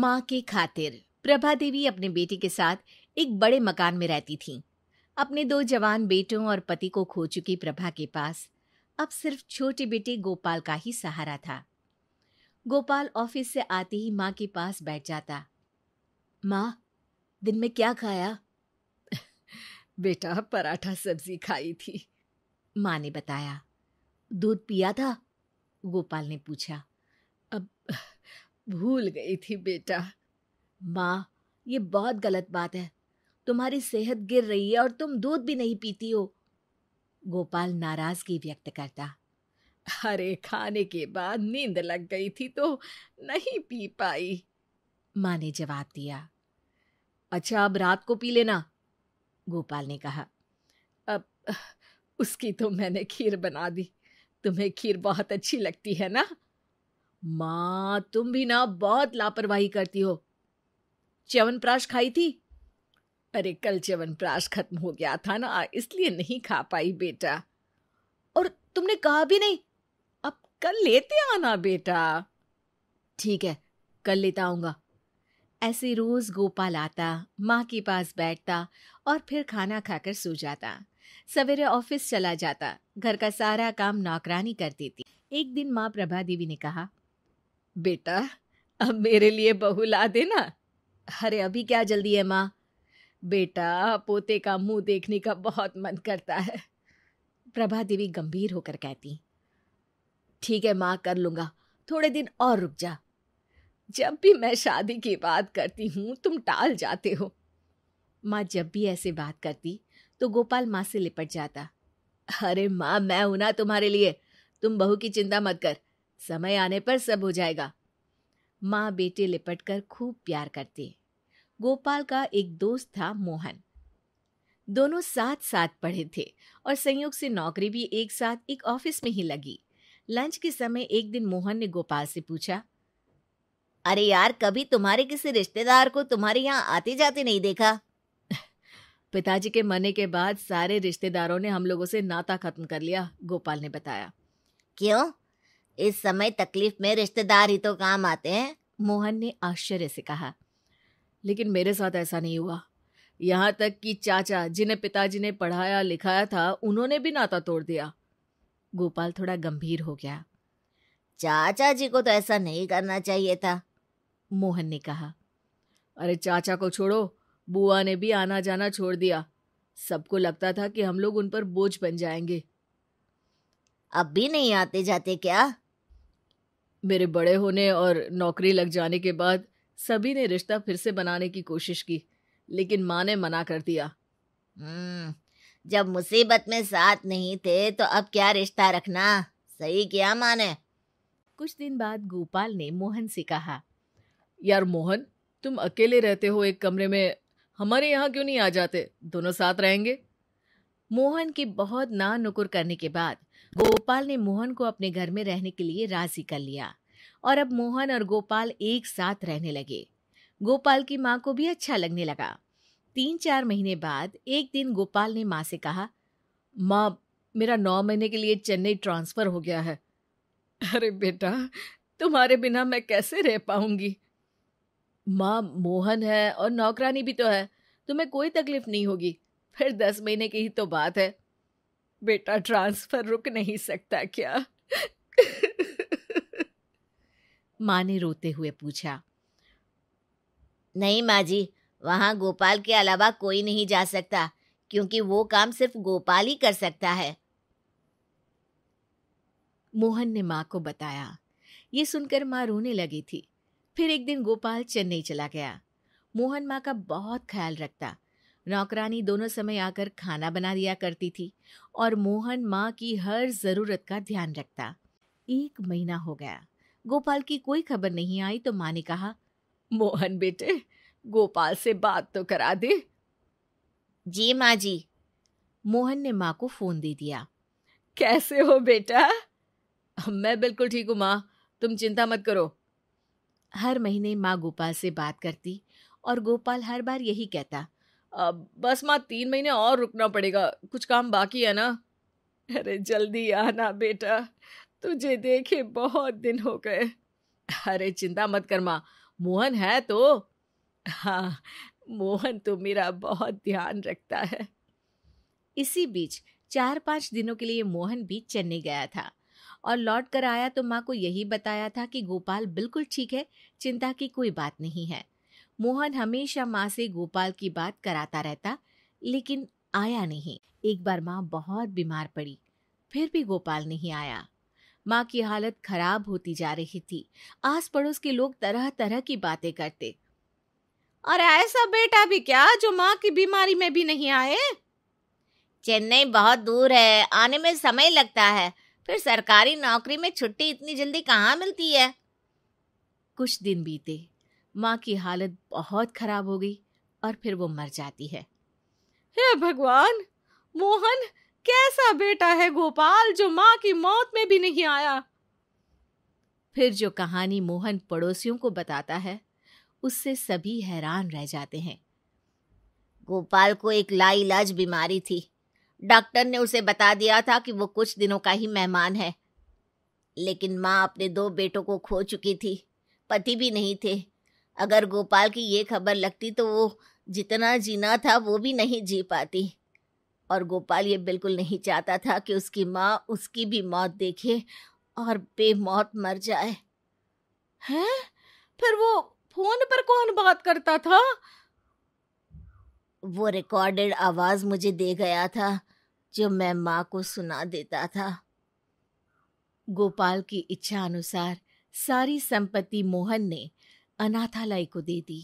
माँ के खातिर प्रभा देवी अपने बेटे के साथ एक बड़े मकान में रहती थी अपने दो जवान बेटों और पति को खो चुकी प्रभा के पास अब सिर्फ छोटे बेटे गोपाल का ही सहारा था गोपाल ऑफिस से आते ही माँ के पास बैठ जाता माँ दिन में क्या खाया बेटा पराठा सब्जी खाई थी माँ ने बताया दूध पिया था गोपाल ने पूछा भूल गई थी बेटा माँ ये बहुत गलत बात है तुम्हारी सेहत गिर रही है और तुम दूध भी नहीं पीती हो गोपाल नाराजगी व्यक्त करता अरे खाने के बाद नींद लग गई थी तो नहीं पी पाई माँ ने जवाब दिया अच्छा अब रात को पी लेना गोपाल ने कहा अब उसकी तो मैंने खीर बना दी तुम्हें खीर बहुत अच्छी लगती है ना माँ तुम भी ना बहुत लापरवाही करती हो च्यवनप्राश खाई थी अरे कल च्यवनप्राश खत्म हो गया था ना इसलिए नहीं खा पाई बेटा और तुमने कहा भी नहीं अब कल लेते आना बेटा ठीक है कल लेता आऊंगा ऐसे रोज गोपाल आता माँ के पास बैठता और फिर खाना खाकर सो जाता सवेरे ऑफिस चला जाता घर का सारा काम नौकरानी कर देती एक दिन माँ प्रभा देवी ने कहा बेटा अब मेरे लिए बहू ला देना अरे अभी क्या जल्दी है माँ बेटा पोते का मुंह देखने का बहुत मन करता है प्रभा देवी गंभीर होकर कहती ठीक है माँ कर लूंगा थोड़े दिन और रुक जा जब भी मैं शादी की बात करती हूँ तुम टाल जाते हो माँ जब भी ऐसे बात करती तो गोपाल माँ से लिपट जाता अरे माँ मैं हूं ना तुम्हारे लिए तुम बहू की चिंता मत कर समय आने पर सब हो जाएगा माँ बेटे लिपट कर खूब प्यार करते गोपाल का एक दोस्त था मोहन दोनों साथ साथ पढ़े थे और संयोग से नौकरी भी एक साथ एक ऑफिस में ही लगी लंच के समय एक दिन मोहन ने गोपाल से पूछा अरे यार कभी तुम्हारे किसी रिश्तेदार को तुम्हारे यहाँ आते जाते नहीं देखा पिताजी के मरने के बाद सारे रिश्तेदारों ने हम लोगों से नाता खत्म कर लिया गोपाल ने बताया क्यों इस समय तकलीफ में रिश्तेदार ही तो काम आते हैं मोहन ने आश्चर्य से कहा लेकिन मेरे साथ ऐसा नहीं हुआ यहाँ तक कि चाचा जिन्हें पिताजी ने पढ़ाया लिखाया था उन्होंने भी नाता तोड़ दिया गोपाल थोड़ा गंभीर हो गया चाचा जी को तो ऐसा नहीं करना चाहिए था मोहन ने कहा अरे चाचा को छोड़ो बुआ ने भी आना जाना छोड़ दिया सबको लगता था कि हम लोग उन पर बोझ बन जाएंगे अब भी नहीं आते जाते क्या मेरे बड़े होने और नौकरी लग जाने के बाद सभी ने रिश्ता फिर से बनाने की कोशिश की लेकिन माँ ने मना कर दिया हम्म, जब मुसीबत में साथ नहीं थे तो अब क्या रिश्ता रखना सही किया माँ ने कुछ दिन बाद गोपाल ने मोहन से कहा यार मोहन तुम अकेले रहते हो एक कमरे में हमारे यहाँ क्यों नहीं आ जाते दोनों साथ रहेंगे मोहन की बहुत ना नुकुर करने के बाद गोपाल ने मोहन को अपने घर में रहने के लिए राजी कर लिया और अब मोहन और गोपाल एक साथ रहने लगे गोपाल की माँ को भी अच्छा लगने लगा तीन चार महीने बाद एक दिन गोपाल ने माँ से कहा माँ मेरा नौ महीने के लिए चेन्नई ट्रांसफर हो गया है अरे बेटा तुम्हारे बिना मैं कैसे रह पाऊंगी माँ मोहन है और नौकरानी भी तो है तुम्हें कोई तकलीफ नहीं होगी फिर दस महीने की ही तो बात है बेटा ट्रांसफर रुक नहीं सकता क्या माँ ने रोते हुए पूछा नहीं माँ जी वहां गोपाल के अलावा कोई नहीं जा सकता क्योंकि वो काम सिर्फ गोपाल ही कर सकता है मोहन ने माँ को बताया ये सुनकर माँ रोने लगी थी फिर एक दिन गोपाल चेन्नई चला गया मोहन माँ का बहुत ख्याल रखता नौकरानी दोनों समय आकर खाना बना दिया करती थी और मोहन माँ की हर ज़रूरत का ध्यान रखता एक महीना हो गया गोपाल की कोई खबर नहीं आई तो माँ ने कहा मोहन बेटे गोपाल से बात तो करा दे जी माँ जी मोहन ने माँ को फोन दे दिया कैसे हो बेटा मैं बिल्कुल ठीक हूँ माँ तुम चिंता मत करो हर महीने माँ गोपाल से बात करती और गोपाल हर बार यही कहता अब बस माँ तीन महीने और रुकना पड़ेगा कुछ काम बाकी है ना अरे जल्दी आना बेटा तुझे देखे बहुत दिन हो गए अरे चिंता मत कर माँ मोहन है तो हाँ मोहन तो मेरा बहुत ध्यान रखता है इसी बीच चार पाँच दिनों के लिए मोहन भी चेन्नई गया था और लौट कर आया तो माँ को यही बताया था कि गोपाल बिल्कुल ठीक है चिंता की कोई बात नहीं है मोहन हमेशा माँ से गोपाल की बात कराता रहता लेकिन आया नहीं एक बार माँ बहुत बीमार पड़ी फिर भी गोपाल नहीं आया माँ की हालत खराब होती जा रही थी आस पड़ोस के लोग तरह तरह की बातें करते और ऐसा बेटा भी क्या जो माँ की बीमारी में भी नहीं आए चेन्नई बहुत दूर है आने में समय लगता है फिर सरकारी नौकरी में छुट्टी इतनी जल्दी कहाँ मिलती है कुछ दिन बीते माँ की हालत बहुत खराब हो गई और फिर वो मर जाती है हे भगवान मोहन कैसा बेटा है गोपाल जो माँ की मौत में भी नहीं आया फिर जो कहानी मोहन पड़ोसियों को बताता है उससे सभी हैरान रह जाते हैं गोपाल को एक लाइलाज बीमारी थी डॉक्टर ने उसे बता दिया था कि वो कुछ दिनों का ही मेहमान है लेकिन माँ अपने दो बेटों को खो चुकी थी पति भी नहीं थे अगर गोपाल की ये खबर लगती तो वो जितना जीना था वो भी नहीं जी पाती और गोपाल ये बिल्कुल नहीं चाहता था कि उसकी माँ उसकी भी मौत देखे और बेमौत मर जाए हैं फिर वो फोन पर कौन बात करता था वो रिकॉर्डेड आवाज मुझे दे गया था जो मैं माँ को सुना देता था गोपाल की इच्छा अनुसार सारी संपत्ति मोहन ने अनाथालय को दे दी